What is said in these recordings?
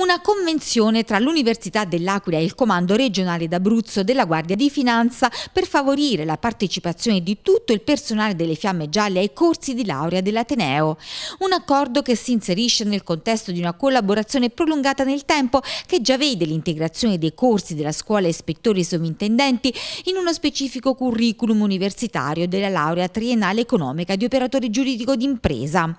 una convenzione tra l'Università dell'Aquila e il Comando regionale d'Abruzzo della Guardia di Finanza per favorire la partecipazione di tutto il personale delle Fiamme Gialle ai corsi di laurea dell'Ateneo. Un accordo che si inserisce nel contesto di una collaborazione prolungata nel tempo che già vede l'integrazione dei corsi della scuola ispettori e sovintendenti in uno specifico curriculum universitario della laurea triennale economica di operatore giuridico d'impresa.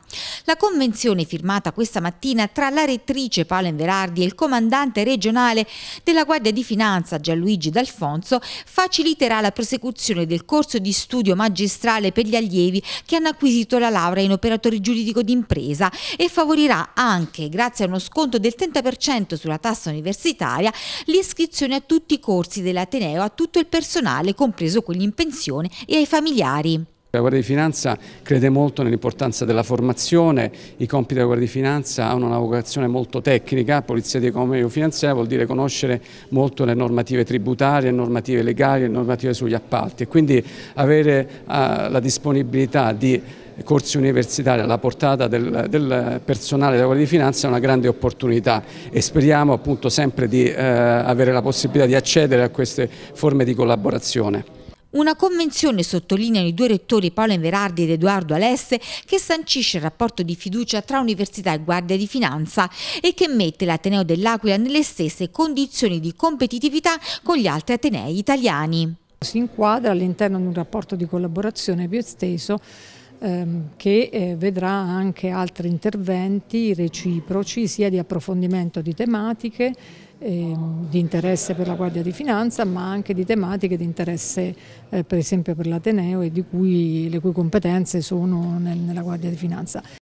La convenzione firmata questa mattina tra la rettrice Paola Inverano Gerardi e il comandante regionale della Guardia di Finanza Gianluigi D'Alfonso faciliterà la prosecuzione del corso di studio magistrale per gli allievi che hanno acquisito la laurea in operatore giuridico d'impresa e favorirà anche, grazie a uno sconto del 30% sulla tassa universitaria, l'iscrizione a tutti i corsi dell'Ateneo a tutto il personale, compreso quelli in pensione e ai familiari. La Guardia di Finanza crede molto nell'importanza della formazione, i compiti della Guardia di Finanza hanno una vocazione molto tecnica, Polizia di Economia e Finanziaria vuol dire conoscere molto le normative tributarie, le normative legali, le normative sugli appalti e quindi avere uh, la disponibilità di corsi universitari alla portata del, del, personale della Guardia di Finanza è una grande opportunità e speriamo appunto sempre di eh, avere la possibilità di accedere a queste forme di collaborazione. Una convenzione, sottolineano i due rettori Paolo Inverardi ed Edoardo Alesse, che sancisce il rapporto di fiducia tra università e guardia di finanza e che mette l'Ateneo dell'Aquila nelle stesse condizioni di competitività con gli altri Atenei italiani. Si inquadra all'interno di un rapporto di collaborazione più esteso Ehm, che eh, vedrà anche altri interventi reciproci sia di approfondimento di tematiche ehm, di interesse per la Guardia di Finanza ma anche di tematiche di interesse eh, per esempio per l'Ateneo e le cui competenze sono nella Guardia di Finanza.